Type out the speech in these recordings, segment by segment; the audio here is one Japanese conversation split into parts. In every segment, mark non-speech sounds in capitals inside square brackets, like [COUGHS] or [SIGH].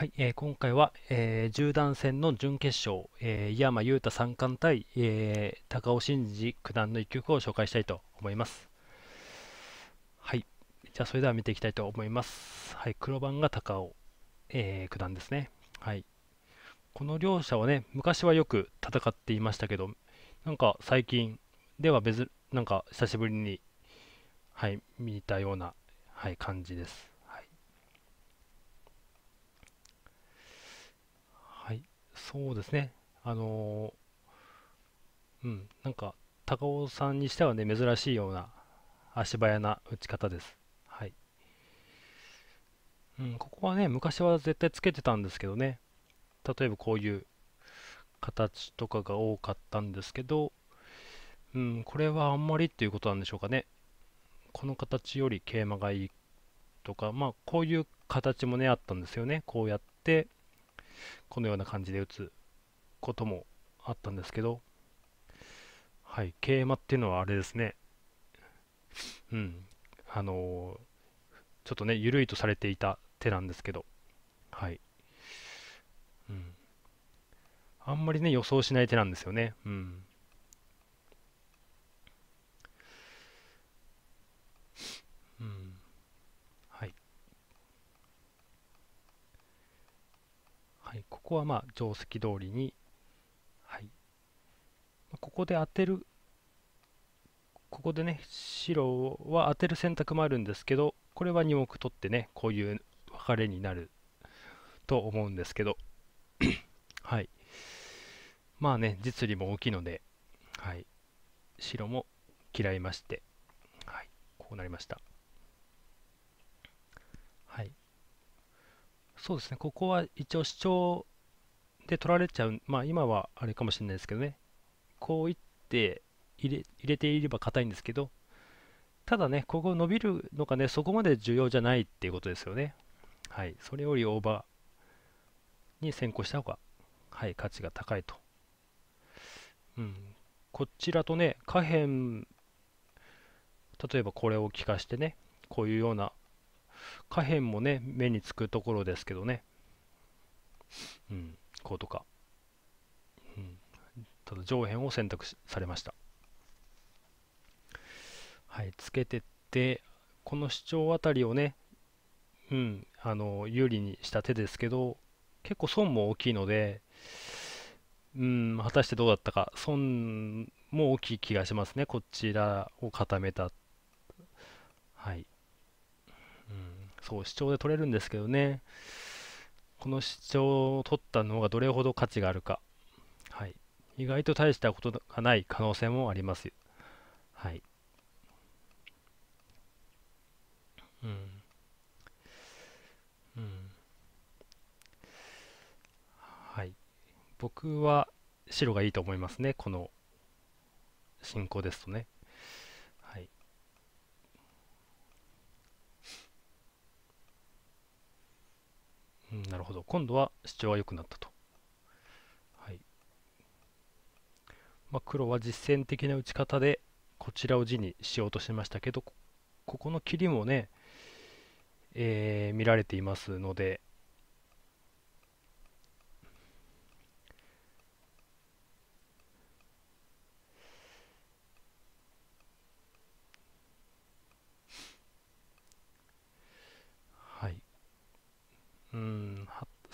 はい、えー、今回は、えー、十段戦の準決勝、えー、井山裕太三冠対、えー、高尾真二九段の一局を紹介したいと思います。はい、じゃあそれでは見ていきたいと思います。はい、黒番が高尾、えー、九段ですね。はい、この両者はね、昔はよく戦っていましたけど、なんか最近では別、なんか久しぶりに、はい、見たような、はい、感じです。そうですね。あのー、うん、なんか、高尾さんにしてはね、珍しいような足早な打ち方です。はい。うん、ここはね、昔は絶対つけてたんですけどね。例えばこういう形とかが多かったんですけど、うん、これはあんまりっていうことなんでしょうかね。この形より桂馬がいいとか、まあ、こういう形もね、あったんですよね。こうやって、このような感じで打つこともあったんですけど、はい、桂馬っていうのはあれですね、うん、あのー、ちょっとね、ゆるいとされていた手なんですけど、はい。うん、あんまりね、予想しない手なんですよね。うん。こはまあ定石通りに、はい、ここで当てるここでね白は当てる選択もあるんですけどこれは2目取ってねこういう分かれになると思うんですけど [COUGHS] はいまあね実利も大きいので、はい、白も嫌いまして、はい、こうなりましたはいそうですねここは一応主張で取られちゃう、まあ今はあれかもしれないですけどね、こういって入れ入れていれば硬いんですけど、ただね、ここ伸びるのがね、そこまで重要じゃないっていうことですよね。はい、それより大場に先行した方が、はい、価値が高いと。うん、こちらとね、下辺、例えばこれを利かしてね、こういうような、下辺もね、目につくところですけどね。うん。こうとか、うん、ただ上辺を選択されましたはいつけてってこの主張あたりをねうんあの有利にした手ですけど結構損も大きいのでうん果たしてどうだったか損も大きい気がしますねこちらを固めたはい、うん、そう主張で取れるんですけどねこの主張を取ったのがどれほど価値があるか、はい、意外と大したことがない可能性もあります。はい。うん。うん。はい。僕は白がいいと思いますね、この進行ですとね。なるほど。今度は主張は良くなったと。はいまあ、黒は実戦的な打ち方でこちらを地にしようとしましたけど、ここの切りもね、えー、見られていますので、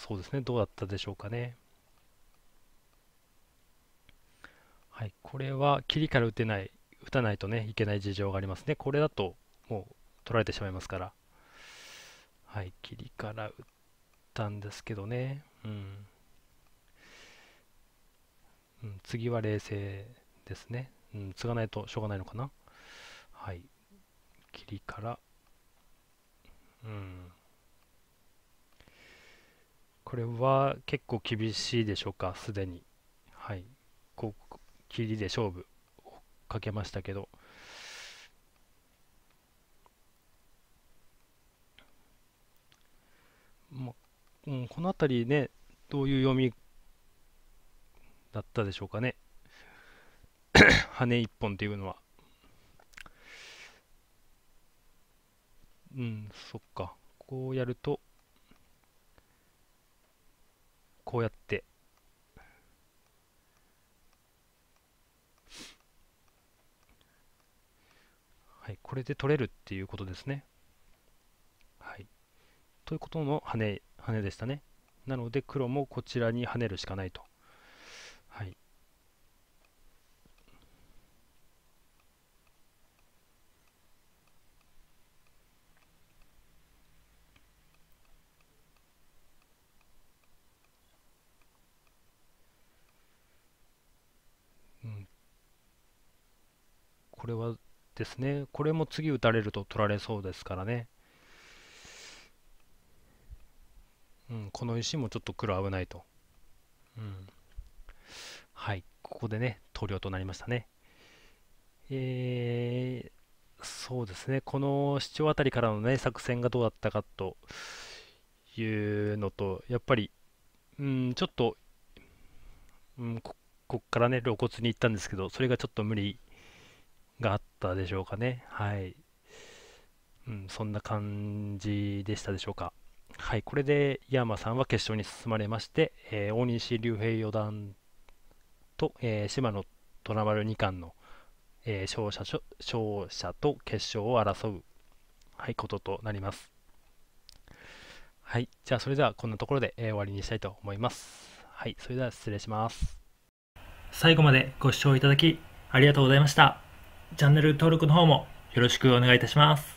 そうですね、どうだったでしょうかね。はい、これは切りから打てない、打たないとね、いけない事情がありますね。これだともう取られてしまいますから。はい、切りから打ったんですけどね。うん。うん、次は冷静ですね。うん、継がないとしょうがないのかな。はい。切りから。うん。これは結構厳しいでしょうか、すでに。はい。こう、切りで勝負をかけましたけど。もうん、この辺りね、どういう読みだったでしょうかね。[COUGHS] 羽一本っていうのは。うん、そっか。こうやると、こうやって、はい、これで取れるっていうことですね。はい、ということの跳ね、跳ねでしたね。なので黒もこちらに跳ねるしかないと。これはですね、これも次打たれると取られそうですからね。うん、この石もちょっと黒危ないと。うん。はい、ここでね、投了となりましたね。えー、そうですね、この市長あたりからのね、作戦がどうだったかというのと、やっぱり、うん、ちょっと、うん、ここからね、露骨に行ったんですけど、それがちょっと無理があったでしょうかね。はい。うん、そんな感じでしたでしょうか。はい、これで井山さんは決勝に進まれまして、えー、大西竜平四段と、えー、島野虎丸二冠の、えー、勝者勝者と決勝を争う、はい、こととなります。はい、じゃあそれではこんなところで、えー、終わりにしたいと思います。はい、それでは失礼します。最後までご視聴いただきありがとうございました。チャンネル登録の方もよろしくお願いいたします。